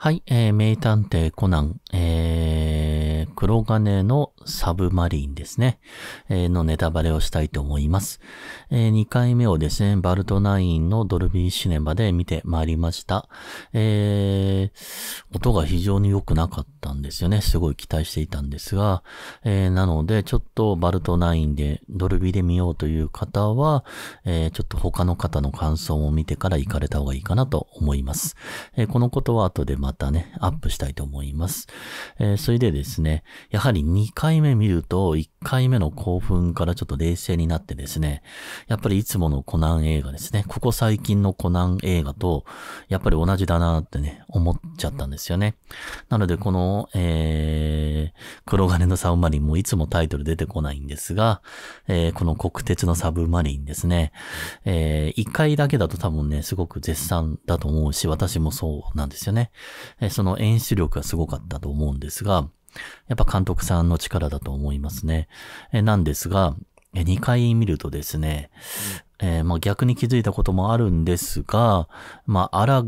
はい、えー、名探偵コナン、えー黒金のサブマリンですね、えー、のネタバレをしたいと思います、えー、2回目をですね、バルトナインのドルビーシネマで見てまいりました。えー、音が非常に良くなかったんですよね。すごい期待していたんですが、えー、なので、ちょっとバルトナインで、ドルビーで見ようという方は、えー、ちょっと他の方の感想を見てから行かれた方がいいかなと思います。えー、このことは後でまたね、アップしたいと思います。えー、それでですね、やはり2回目見ると、1回目の興奮からちょっと冷静になってですね、やっぱりいつものコナン映画ですね、ここ最近のコナン映画と、やっぱり同じだなってね、思っちゃったんですよね。なので、この、えー、黒金のサブマリンもいつもタイトル出てこないんですが、えー、この国鉄のサブマリンですね、えー、1回だけだと多分ね、すごく絶賛だと思うし、私もそうなんですよね。えー、その演出力がすごかったと思うんですが、やっぱ監督さんの力だと思いますね。えなんですが、2回見るとですね、えー、まあ、逆に気づいたこともあるんですが、まあ、あら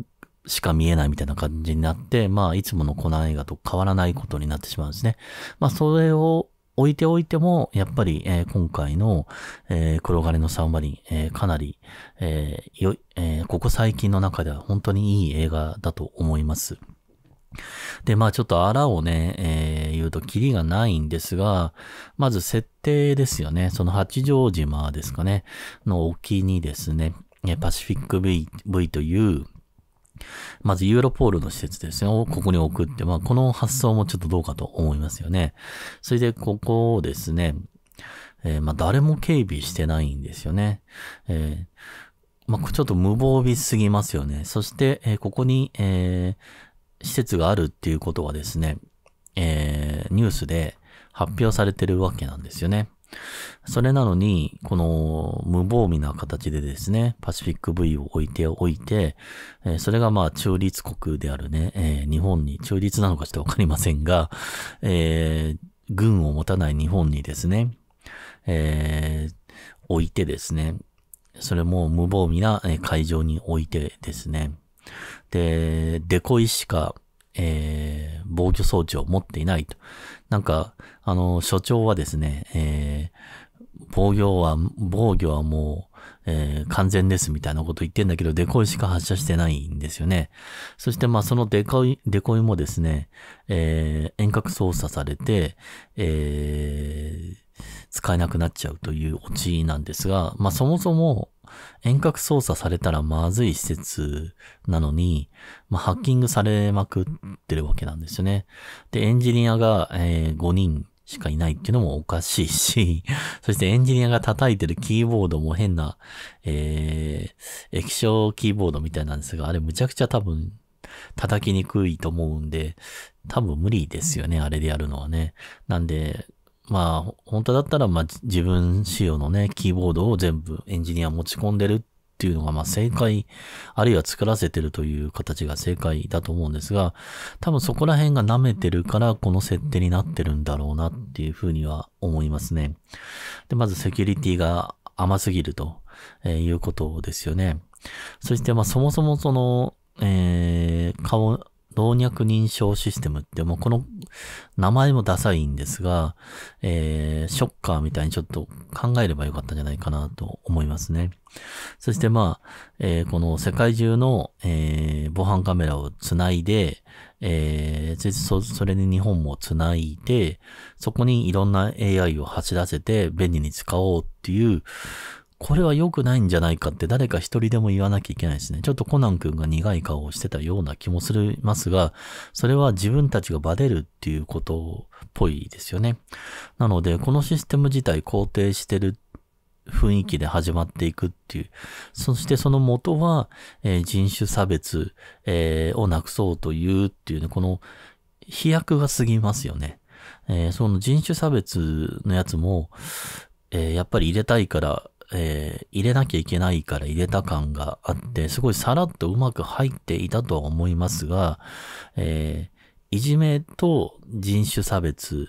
しか見えないみたいな感じになって、まあ、いつものコナン映画と変わらないことになってしまうんですね。まあ、それを置いておいても、やっぱり、えー、今回の、えー、黒金の3割、えー、かなり、えー、よえここ最近の中では本当にいい映画だと思います。で、まあちょっとあらをね、えー、言うとキリがないんですが、まず設定ですよね。その八丈島ですかね、の沖にですね、パシフィック V, v という、まずユーロポールの施設ですよ。ここに送って、まあこの発想もちょっとどうかと思いますよね。それでここをですね、えー、まあ誰も警備してないんですよね。えーまあ、ちょっと無防備すぎますよね。そして、えー、ここに、えー、施設があるっていうことはですね、えー、ニュースで発表されてるわけなんですよね。それなのに、この無防備な形でですね、パシフィック V を置いておいて、えー、それがまあ中立国であるね、えー、日本に、中立なのかちょっとわかりませんが、えー、軍を持たない日本にですね、え置いてですね、それも無防備な会場に置いてですね、で、デコイしか、えー、防御装置を持っていないと。なんか、あの、所長はですね、えー、防御は、防御はもう、えー、完全ですみたいなこと言ってんだけど、デコイしか発射してないんですよね。そしてまあそのデコイ、デコイもですね、えー、遠隔操作されて、えー、使えなくなっちゃうというオチなんですが、まあそもそも、遠隔操作されたらまずい施設なのに、まあ、ハッキングされまくってるわけなんですよね。で、エンジニアが、えー、5人しかいないっていうのもおかしいし、そしてエンジニアが叩いてるキーボードも変な、えー、液晶キーボードみたいなんですが、あれむちゃくちゃ多分叩きにくいと思うんで、多分無理ですよね、あれでやるのはね。なんで、まあ、本当だったら、まあ、自分仕様のね、キーボードを全部エンジニア持ち込んでるっていうのが、まあ、正解、あるいは作らせてるという形が正解だと思うんですが、多分そこら辺が舐めてるから、この設定になってるんだろうなっていうふうには思いますね。で、まずセキュリティが甘すぎると、えいうことですよね。そして、まあ、そもそもその、えー、顔、老若認証システムって、もうこの名前もダサいんですが、えー、ショッカーみたいにちょっと考えればよかったんじゃないかなと思いますね。そしてまあ、えー、この世界中の、えー、防犯カメラをつないで、えー、そそれに日本もつないで、そこにいろんな AI を走らせて便利に使おうっていう、これは良くないんじゃないかって誰か一人でも言わなきゃいけないですね。ちょっとコナン君が苦い顔をしてたような気もするますが、それは自分たちがバレるっていうことっぽいですよね。なので、このシステム自体肯定してる雰囲気で始まっていくっていう。そしてその元は、えー、人種差別、えー、をなくそうというっていうね、この飛躍が過ぎますよね。えー、その人種差別のやつも、えやっぱり入れたいから、えー、入れなきゃいけないから入れた感があって、すごいさらっとうまく入っていたとは思いますが、えー、いじめと人種差別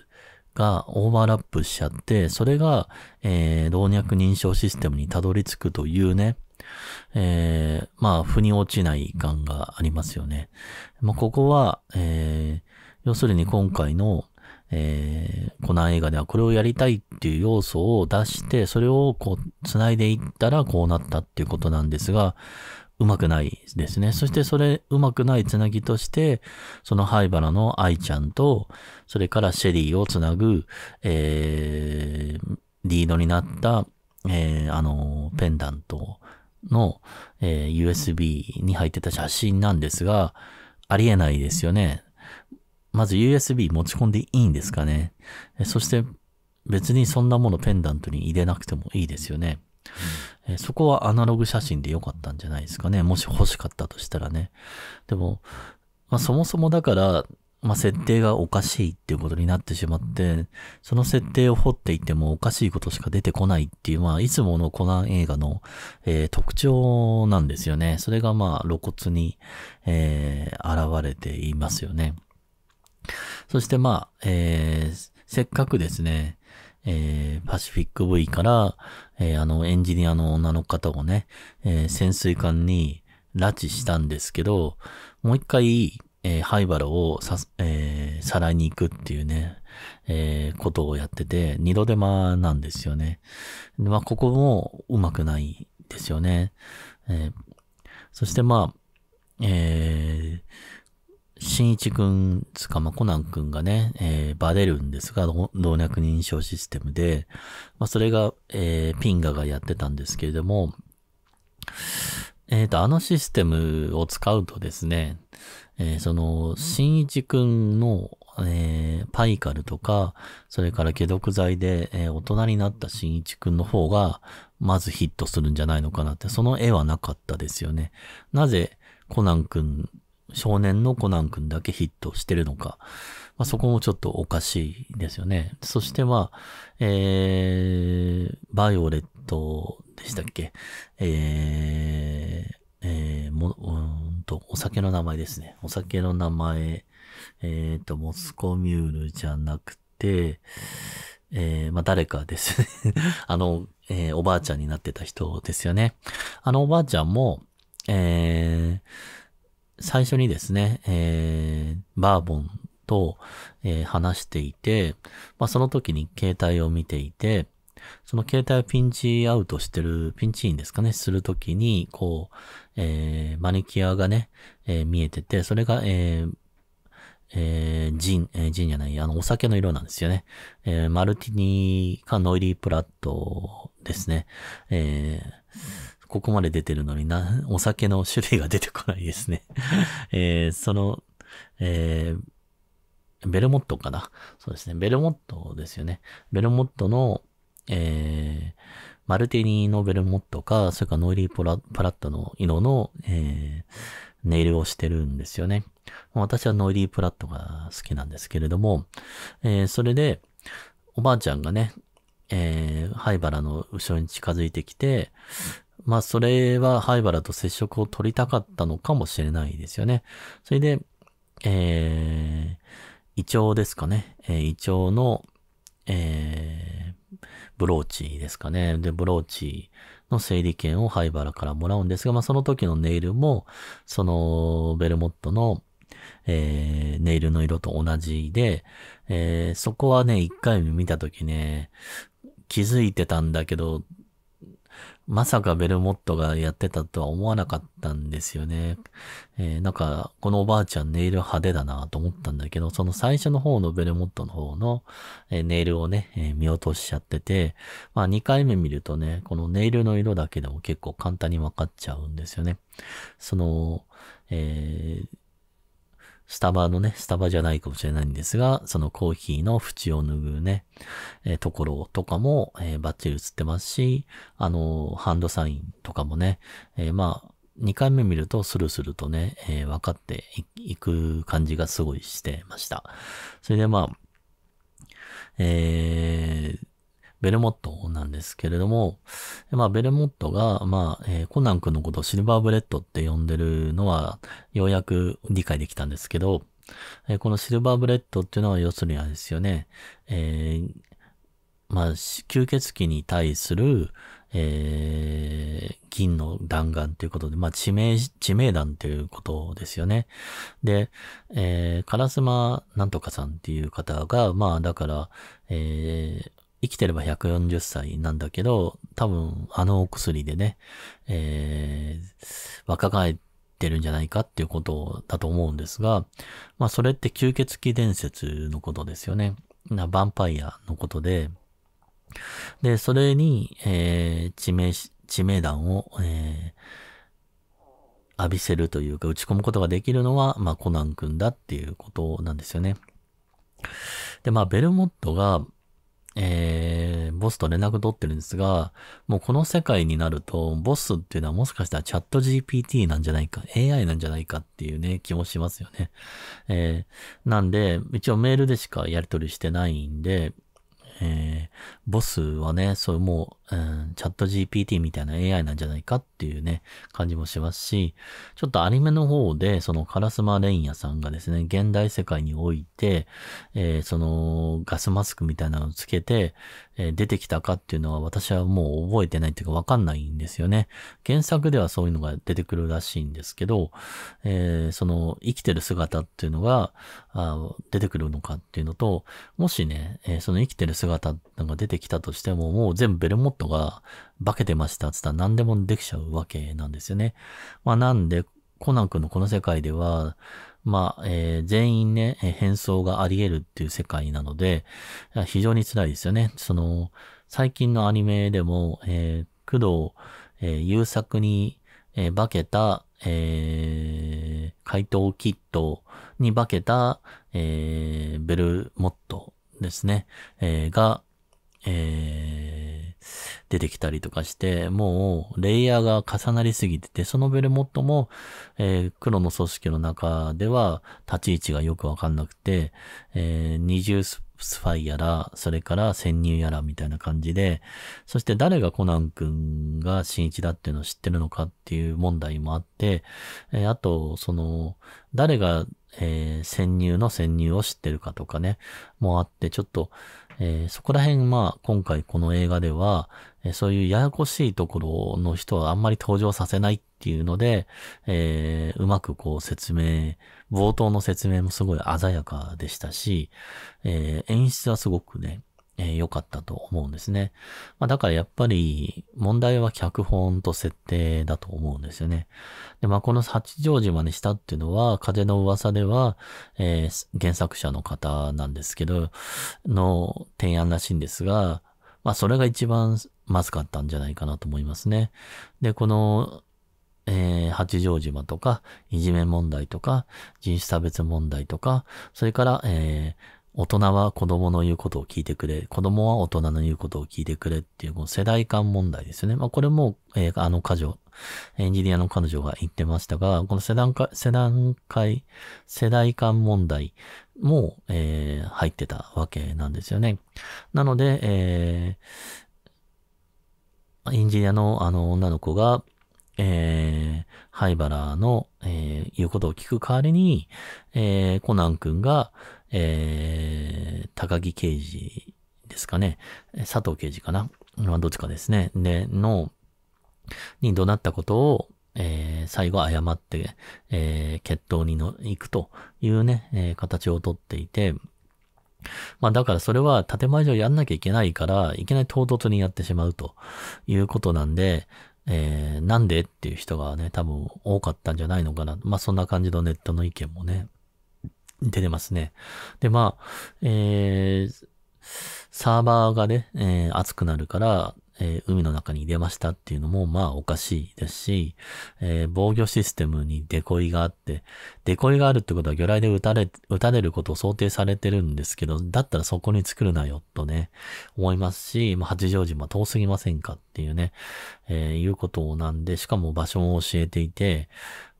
がオーバーラップしちゃって、それが、えー、老若認証システムにたどり着くというね、えー、まあ、腑に落ちない感がありますよね。まあ、ここは、えー、要するに今回の、えー、コナン映画ではこれをやりたいっていう要素を出して、それをこう、繋いでいったらこうなったっていうことなんですが、うまくないですね。そしてそれ、うまくないつなぎとして、その灰原の愛ちゃんと、それからシェリーをつなぐ、えー、リードになった、えー、あの、ペンダントの、えー、USB に入ってた写真なんですが、ありえないですよね。まず USB 持ち込んでいいんですかね。そして別にそんなものペンダントに入れなくてもいいですよね。そこはアナログ写真で良かったんじゃないですかね。もし欲しかったとしたらね。でも、まあ、そもそもだから、まあ、設定がおかしいっていうことになってしまって、その設定を掘っていってもおかしいことしか出てこないっていう、まあ、いつものコナン映画の、えー、特徴なんですよね。それがまあ露骨に、えー、現れていますよね。そしてまあ、えー、せっかくですね、えー、パシフィック V から、えー、あのエンジニアの女の方をね、えー、潜水艦に拉致したんですけど、もう一回、えー、灰原をさ、えー、さらいに行くっていうね、えー、ことをやってて、二度手間なんですよね。まあ、ここもうまくないですよね。えー、そしてまあ、えー、新一くん、つかま、コナンくんがね、えー、バレるんですが、動脈認証システムで、まあ、それが、えー、ピンガがやってたんですけれども、えっ、ー、と、あのシステムを使うとですね、えー、その、新一くんの、えー、パイカルとか、それから解毒剤で、えー、大人になった新一くんの方が、まずヒットするんじゃないのかなって、その絵はなかったですよね。なぜ、コナンくん少年のコナン君だけヒットしてるのか、まあ、そこもちょっとおかしいですよね。そしては、ええー、バイオレットでしたっけえー、えー、も、うんと、お酒の名前ですね。お酒の名前、えっ、ー、と、モスコミュールじゃなくて、えー、まあ、誰かですね あの、えー、おばあちゃんになってた人ですよね。あのおばあちゃんも、えー、最初にですね、えー、バーボンと、えー、話していて、まあ、その時に携帯を見ていて、その携帯をピンチアウトしてる、ピンチインですかね、するときに、こう、えー、マニキュアがね、えー、見えてて、それが、えー、えー、ジン、えー、ジンじゃない、あの、お酒の色なんですよね。えー、マルティニーかノイリープラットですね。えーここまで出てるのにな、お酒の種類が出てこないですね。えー、その、えー、ベルモットかな。そうですね。ベルモットですよね。ベルモットの、えー、マルティニーのベルモットか、それからノイリーポラパラットの色の、えー、ネイルをしてるんですよね。私はノイリープラットが好きなんですけれども、えー、それで、おばあちゃんがね、えー、灰原の後ろに近づいてきて、まあ、それは灰原と接触を取りたかったのかもしれないですよね。それで、えー、胃腸ですかね。えー、胃腸の、えー、ブローチですかね。で、ブローチの整理券を灰原からもらうんですが、まあ、その時のネイルも、その、ベルモットの、えー、ネイルの色と同じで、えー、そこはね、一回見た時ね、気づいてたんだけど、まさかベルモットがやってたとは思わなかったんですよね。えー、なんか、このおばあちゃんネイル派手だなと思ったんだけど、その最初の方のベルモットの方の、えネイルをね、え見落としちゃってて、まあ2回目見るとね、このネイルの色だけでも結構簡単にわかっちゃうんですよね。その、えースタバのね、スタバじゃないかもしれないんですが、そのコーヒーの縁を脱ぐね、えー、ところとかも、えー、バッチリ映ってますし、あのー、ハンドサインとかもね、えー、まあ、2回目見るとスルスルとね、えー、分かっていく感じがすごいしてました。それでまあ、えー、ベルモットなんですけれども、まあ、ベルモットが、まあ、えー、コナン君のことをシルバーブレッドって呼んでるのは、ようやく理解できたんですけど、えー、このシルバーブレッドっていうのは、要するにあれですよね、えー、まあ、吸血鬼に対する、えー、銀の弾丸ということで、まあ、致命、致命弾ということですよね。で、えー、カラスマなんとかさんっていう方が、まあ、だから、えー、生きてれば140歳なんだけど、多分あのお薬でね、えー、若返ってるんじゃないかっていうことだと思うんですが、まあそれって吸血鬼伝説のことですよね。な、ヴァンパイアのことで、で、それに、えー、致命、致命弾を、えー、浴びせるというか、打ち込むことができるのは、まあ、コナン君だっていうことなんですよね。で、まあ、ベルモットが、えー、ボスと連絡取ってるんですが、もうこの世界になると、ボスっていうのはもしかしたらチャット GPT なんじゃないか、AI なんじゃないかっていうね、気もしますよね。えー、なんで、一応メールでしかやり取りしてないんで、えー、ボスはね、そうもう、うん、チャット GPT みたいな AI なんじゃないかっていうね、感じもしますし、ちょっとアニメの方で、そのカラスマレンヤさんがですね、現代世界において、えー、そのガスマスクみたいなのをつけて、えー、出てきたかっていうのは私はもう覚えてないっていうかわかんないんですよね。原作ではそういうのが出てくるらしいんですけど、えー、その生きてる姿っていうのが出てくるのかっていうのと、もしね、えその生きてる姿方なんか出てきたとしても、もう全部ベルモットが化けてましたって言ったら何でもできちゃうわけなんですよね。まあなんで、コナン君のこの世界では、まあ、えー、全員ね、変装があり得るっていう世界なので、非常に辛いですよね。その、最近のアニメでも、えー、工藤、えー、優作に、えー、化けた、えー、怪盗キットに化けた、えー、ベルモットですね、えー、が、えー、出てきたりとかして、もうレイヤーが重なりすぎてて、そのベルモットも、えー、黒の組織の中では立ち位置がよくわかんなくて、えー、二重ススファイやら、それから潜入やらみたいな感じで、そして誰がコナン君が新一だっていうのを知ってるのかっていう問題もあって、えー、あと、その、誰が、えー、潜入の潜入を知ってるかとかね、もあって、ちょっと、えー、そこら辺、まあ、今回この映画では、えー、そういうややこしいところの人はあんまり登場させないっていうので、えー、うまくこう説明冒頭の説明もすごい鮮やかでしたし、えー、演出はすごくね、良、えー、かったと思うんですね。まあ、だからやっぱり問題は脚本と設定だと思うんですよね。で、まあ、この八丈島にしたっていうのは、風の噂では、えー、原作者の方なんですけど、の提案らしいんですが、まあ、それが一番まずかったんじゃないかなと思いますね。で、このえー、八丈島とか、いじめ問題とか、人種差別問題とか、それから、えー、大人は子供の言うことを聞いてくれ、子供は大人の言うことを聞いてくれっていう、この世代間問題ですよね。まあ、これも、えー、あの過剰。エンジニアの彼女が言ってましたが、この世段世段階、世代間問題も、えー、入ってたわけなんですよね。なので、えー、エンジニアのあの女の子が、えー、灰原の、えー、言うことを聞く代わりに、えー、コナン君が、えー、高木刑事ですかね、佐藤刑事かな、まどっちかですね、で、の、に怒鳴ったことを、えー、最後謝って、えー、決闘にの行くというね、えー、形をとっていて、まあだからそれは建前上やんなきゃいけないから、いきなり唐突にやってしまうということなんで、えー、なんでっていう人がね、多分多かったんじゃないのかな。まあ、そんな感じのネットの意見もね、出てますね。で、まあ、えー、サーバーがね、えー、熱くなるから、えー、海の中に出ましたっていうのも、まあおかしいですし、えー、防御システムにデコイがあって、デコイがあるってことは魚雷で撃たれ、撃たれることを想定されてるんですけど、だったらそこに作るなよ、とね、思いますし、まあ八丈島遠すぎませんかっていうね、えー、いうことなんで、しかも場所も教えていて、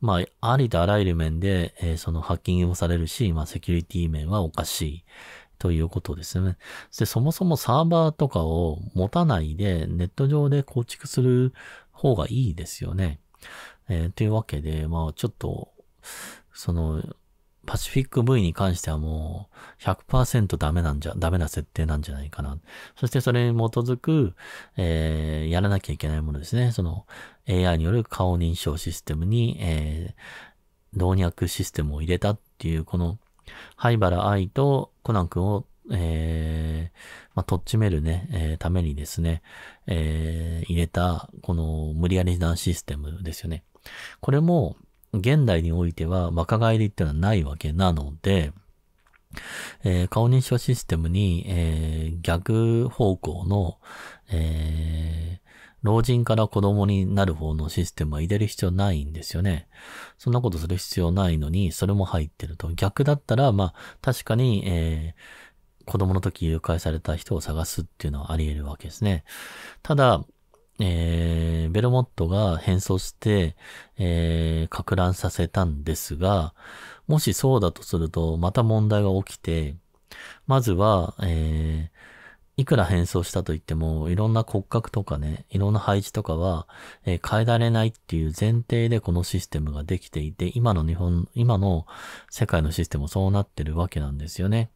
まあ、ありとあらゆる面で、えー、そのハッキングもされるし、まあ、セキュリティ面はおかしい。ということですね。で、そもそもサーバーとかを持たないでネット上で構築する方がいいですよね。えー、というわけで、まあちょっと、その、パシフィック V に関してはもう100%ダメなんじゃ、ダメな設定なんじゃないかな。そしてそれに基づく、えー、やらなきゃいけないものですね。その AI による顔認証システムに、えー、老若システムを入れたっていう、この灰原愛とコナン君を、えー、まあ、とっちめるね、えー、ためにですね、えー、入れた、この無理やり弾システムですよね。これも、現代においては若返りっていうのはないわけなので、えー、顔認証システムに、えー、逆方向の、えー、老人から子供になる方のシステムは入れる必要ないんですよね。そんなことする必要ないのに、それも入ってると。逆だったら、まあ、確かに、えー、子供の時誘拐された人を探すっていうのはあり得るわけですね。ただ、えー、ベルモットが変装して、えー、拡乱させたんですが、もしそうだとすると、また問題が起きて、まずは、えー、いくら変装したといっても、いろんな骨格とかね、いろんな配置とかは、えー、変えられないっていう前提でこのシステムができていて、今の日本、今の世界のシステムもそうなってるわけなんですよね。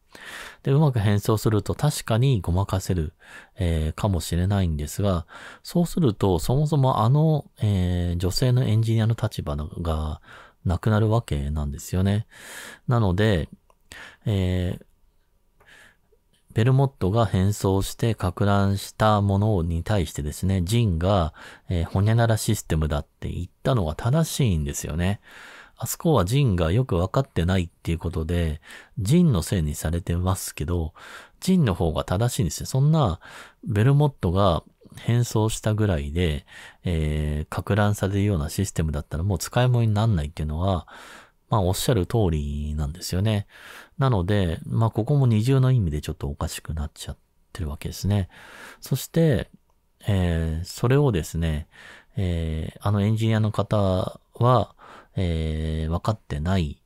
で、うまく変装すると確かにごまかせる、えー、かもしれないんですが、そうすると、そもそもあの、えー、女性のエンジニアの立場がなくなるわけなんですよね。なので、えー、ベルモットが変装して拡乱したものに対してですね、ジンが、えー、ほにゃならシステムだって言ったのが正しいんですよね。あそこはジンがよくわかってないっていうことで、ジンのせいにされてますけど、ジンの方が正しいんですよ。そんな、ベルモットが変装したぐらいで、えー、拡乱されるようなシステムだったらもう使い物にならないっていうのは、まあおっしゃる通りなんですよね。なので、まあここも二重の意味でちょっとおかしくなっちゃってるわけですね。そして、えー、それをですね、えー、あのエンジニアの方は、えー、分かってない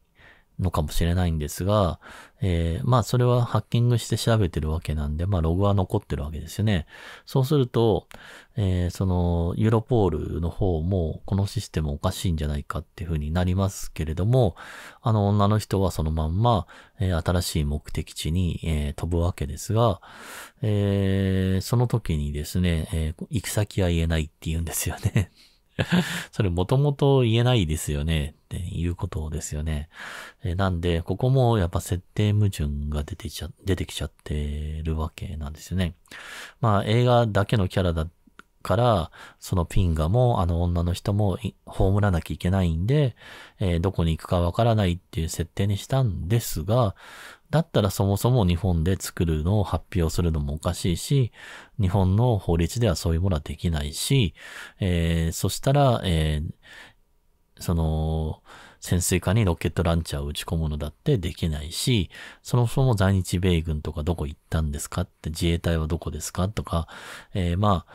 のかもしれないんですが、えー、まあそれはハッキングして調べてるわけなんで、まあログは残ってるわけですよね。そうすると、えー、そのユーロポールの方もこのシステムおかしいんじゃないかっていうふうになりますけれども、あの女の人はそのまんま、えー、新しい目的地に、え飛ぶわけですが、えその時にですね、え行き先は言えないっていうんですよね それもともと言えないですよね、っていうことですよね。えなんで、ここもやっぱ設定矛盾が出てきちゃ、出てきちゃってるわけなんですよね。まあ映画だけのキャラだから、そのピンガもあの女の人も葬らなきゃいけないんで、えー、どこに行くかわからないっていう設定にしたんですが、だったらそもそも日本で作るのを発表するのもおかしいし、日本の法律ではそういうものはできないし、えー、そしたら、えー、その、潜水艦にロケットランチャーを打ち込むのだってできないし、そもそも在日米軍とかどこ行ったんですかって、自衛隊はどこですかとか、えー、まあ、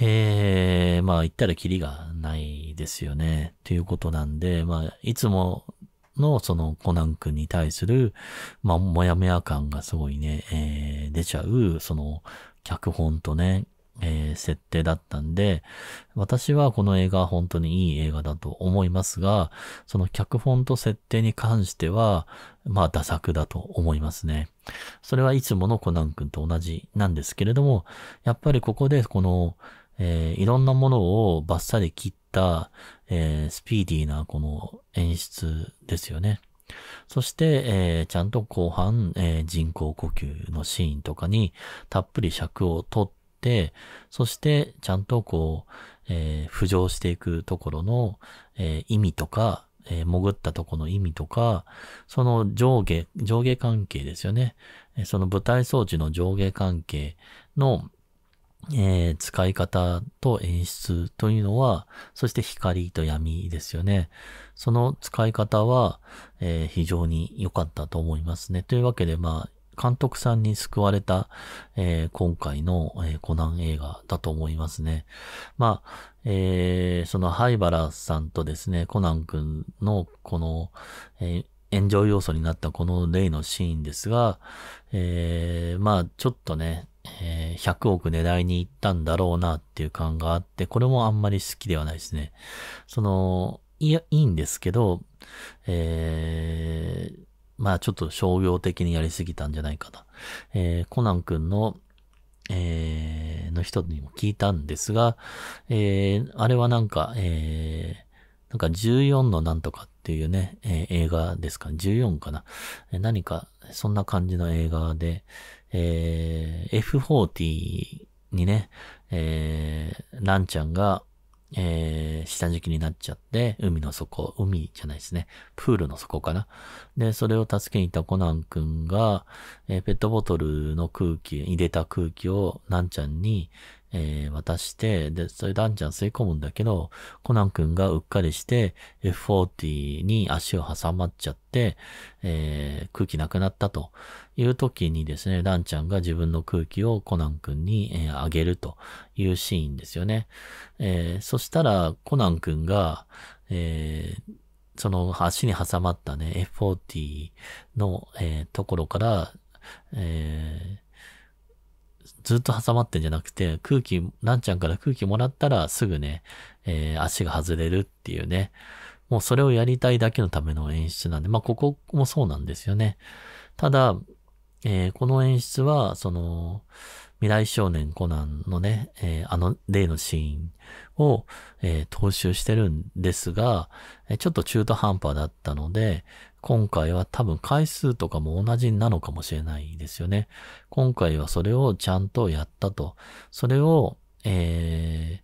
ええー、まあ言ったらキリがないですよね。ということなんで、まあ、いつものそのコナン君に対する、まあ、もやもや感がすごいね、えー、出ちゃう、その、脚本とね、えー、設定だったんで、私はこの映画は本当にいい映画だと思いますが、その脚本と設定に関しては、まあ、打作だと思いますね。それはいつものコナン君と同じなんですけれども、やっぱりここでこの、えー、いろんなものをバッサリ切っ、えー、スピーディーなこの演出ですよね。そして、えー、ちゃんと後半、えー、人工呼吸のシーンとかにたっぷり尺を取って、そしてちゃんとこう、えー、浮上していくところの、え意味とか、え潜ったとこの意味とか、その上下、上下関係ですよね。その舞台装置の上下関係の、えー、使い方と演出というのは、そして光と闇ですよね。その使い方は、えー、非常に良かったと思いますね。というわけで、まあ、監督さんに救われた、えー、今回の、えー、コナン映画だと思いますね。まあ、えー、その灰原さんとですね、コナン君のこの、え炎上要素になったこの例のシーンですが、えまあ、ちょっとね、えー、100億狙いに行ったんだろうなっていう感があって、これもあんまり好きではないですね。その、いや、いいんですけど、えー、まあちょっと商業的にやりすぎたんじゃないかな。えー、コナン君の、えー、の人にも聞いたんですが、えー、あれはなんか、えー、なんか14のなんとかっていうね、えー、映画ですか、十14かな、えー、何か、そんな感じの映画で、えー、F40 にね、えー、ランちゃんが、えー、下敷きになっちゃって、海の底、海じゃないですね。プールの底かな。で、それを助けに行ったコナン君が、えー、ペットボトルの空気、入れた空気を、なんちゃんに、えー、渡して、で、それダンちゃん吸い込むんだけど、コナン君がうっかりして F40 に足を挟まっちゃって、えー、空気なくなったという時にですね、ダンちゃんが自分の空気をコナン君に、えー、あげるというシーンですよね。えー、そしたらコナン君が、えー、その足に挟まったね、F40 の、えー、ところから、えー、ずっと挟まってんじゃなくて、空気、ランちゃんから空気もらったらすぐね、えー、足が外れるっていうね。もうそれをやりたいだけのための演出なんで、まあ、ここもそうなんですよね。ただ、えー、この演出は、その、未来少年コナンのね、えー、あの例のシーンを、えー、踏襲してるんですが、ちょっと中途半端だったので、今回は多分回数とかも同じなのかもしれないですよね。今回はそれをちゃんとやったと。それを、え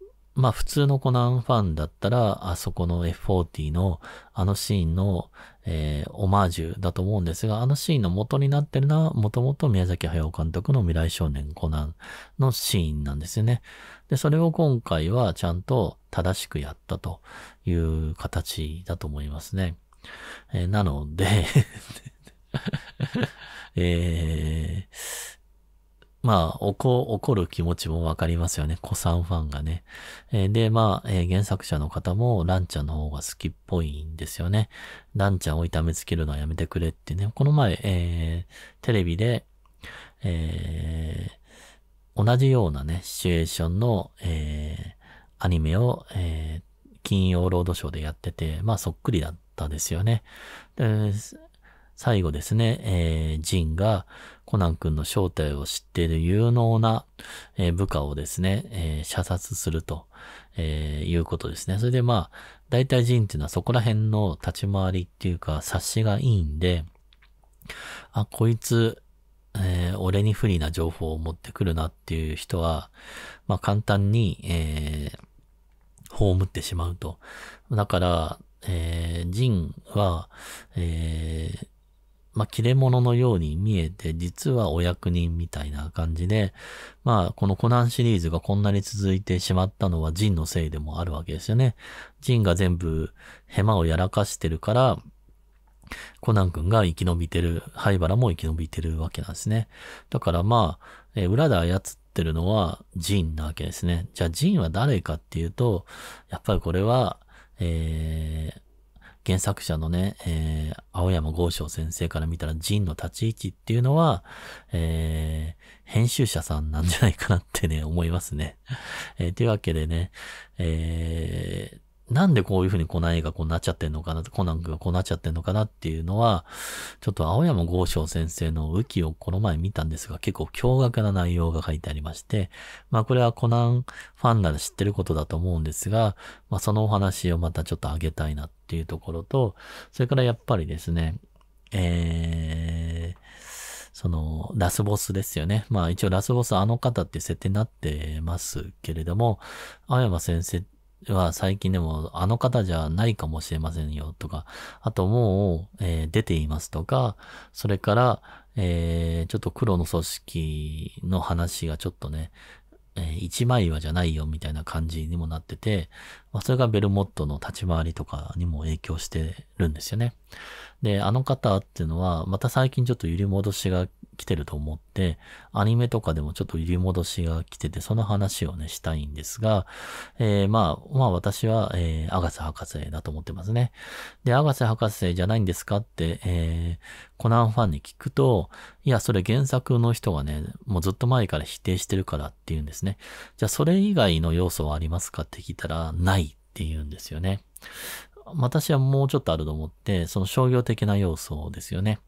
ー、まあ普通のコナンファンだったら、あそこの F40 のあのシーンの、えー、オマージュだと思うんですが、あのシーンの元になってるのは、もともと宮崎駿監督の未来少年コナンのシーンなんですよね。で、それを今回はちゃんと正しくやったという形だと思いますね。えー、なので えー、まあ、怒、怒る気持ちもわかりますよね。子さんファンがね。えー、で、まあ、えー、原作者の方も、ランちゃんの方が好きっぽいんですよね。ランちゃんを痛めつけるのはやめてくれってね。この前、えー、テレビで、えー、同じようなね、シチュエーションの、えー、アニメを、えー、金曜ロードショーでやってて、まあ、そっくりだっったですよね。で最後ですね、えー、ジンがコナン君の正体を知っている有能な、えー、部下をですね、えー、射殺すると、えー、いうことですね。それでまあ、大体ジンっていうのはそこら辺の立ち回りっていうか察しがいいんで、あ、こいつ、えー、俺に不利な情報を持ってくるなっていう人は、まあ簡単に、えー、葬ってしまうと。だから、えー、ジンは、えー、まあ、切れ者のように見えて、実はお役人みたいな感じで、まあ、このコナンシリーズがこんなに続いてしまったのはジンのせいでもあるわけですよね。ジンが全部ヘマをやらかしてるから、コナン君が生き延びてる、灰原も生き延びてるわけなんですね。だからまあ、えー、裏で操ってるのはジンなわけですね。じゃあジンは誰かっていうと、やっぱりこれは、えー、原作者のね、えー、青山豪昌先生から見たらジンの立ち位置っていうのは、えー、編集者さんなんじゃないかなってね、思いますね。えー、というわけでね、えー、なんでこういうふうにこの映画こうなっちゃってんのかな、コナン君がこうなっちゃってんのかなっていうのは、ちょっと青山豪昌先生の浮きをこの前見たんですが、結構驚愕な内容が書いてありまして、まあこれはコナンファンなら知ってることだと思うんですが、まあそのお話をまたちょっとあげたいなっていうところと、それからやっぱりですね、えー、その、ラスボスですよね。まあ一応ラスボスあの方って設定になってますけれども、青山先生は最近でもあの方じゃないかもしれませんよとか、あともう、えー、出ていますとか、それから、えー、ちょっと黒の組織の話がちょっとね、えー、一枚岩じゃないよみたいな感じにもなってて、まあ、それがベルモットの立ち回りとかにも影響してるんですよね。で、あの方っていうのは、また最近ちょっと揺り戻しが来てると思って、アニメとかでもちょっと揺り戻しが来てて、その話をね、したいんですが、えー、まあ、まあ私は、えー、アガセ博士だと思ってますね。で、アガセ博士じゃないんですかって、えー、コナンファンに聞くと、いや、それ原作の人がね、もうずっと前から否定してるからっていうんですね。じゃあ、それ以外の要素はありますかって聞いたら、ないっていうんですよね。私はもうちょっとあると思って、その商業的な要素ですよね。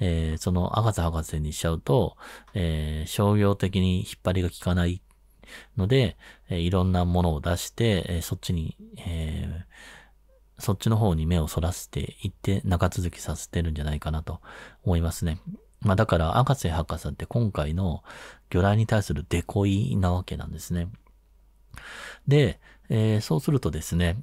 えー、その赤瀬博士にしちゃうと、えー、商業的に引っ張りが効かないので、えー、いろんなものを出して、えそっちに、えそっちの方に目をそらしていって長続きさせてるんじゃないかなと思いますね。まあだから、赤瀬博士って今回の魚雷に対するデコイなわけなんですね。で、えー、そうするとですね、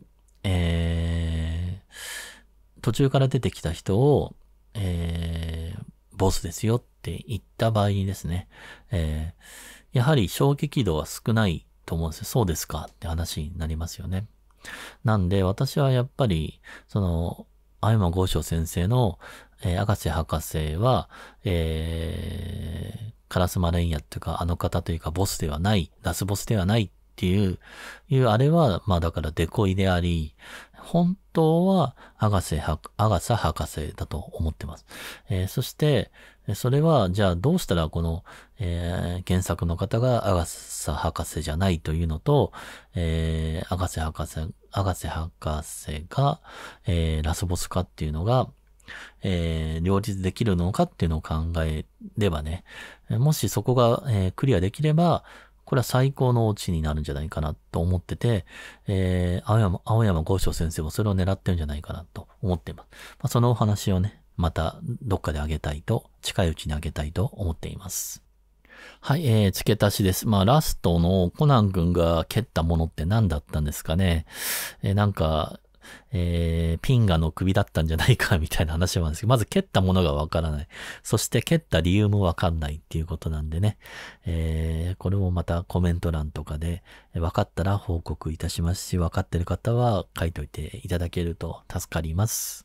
えー、途中から出てきた人を、えー、ボスですよって言った場合にですね、えー、やはり衝撃度は少ないと思うんですよ。そうですかって話になりますよね。なんで私はやっぱり、その、青山豪昌先生の、えー、赤瀬博士は、えー、カラスマレンヤっていうか、あの方というか、ボスではない、ラスボスではないっっていう、いうあれは、まあだからデコイであり、本当はアガセ博、アガサ博士だと思ってます。えー、そして、それは、じゃあどうしたらこの、えー、原作の方がアガサ博士じゃないというのと、えー、アガセ博士、アガセ博士が、えー、ラスボスかっていうのが、えー、両立できるのかっていうのを考えればね、もしそこが、えー、クリアできれば、これは最高のオチになるんじゃないかなと思ってて、えー、青山、青山豪昌先生もそれを狙ってるんじゃないかなと思っています。まあ、そのお話をね、またどっかであげたいと、近いうちにあげたいと思っています。はい、えー、付け足しです。まあ、ラストのコナン君が蹴ったものって何だったんですかね。えー、なんか、えー、ピンガの首だったんじゃないかみたいな話もあるんですけど、まず蹴ったものがわからない。そして蹴った理由もわかんないっていうことなんでね、えー、これもまたコメント欄とかで、分かったら報告いたしますし、分かってる方は書いといていただけると助かります。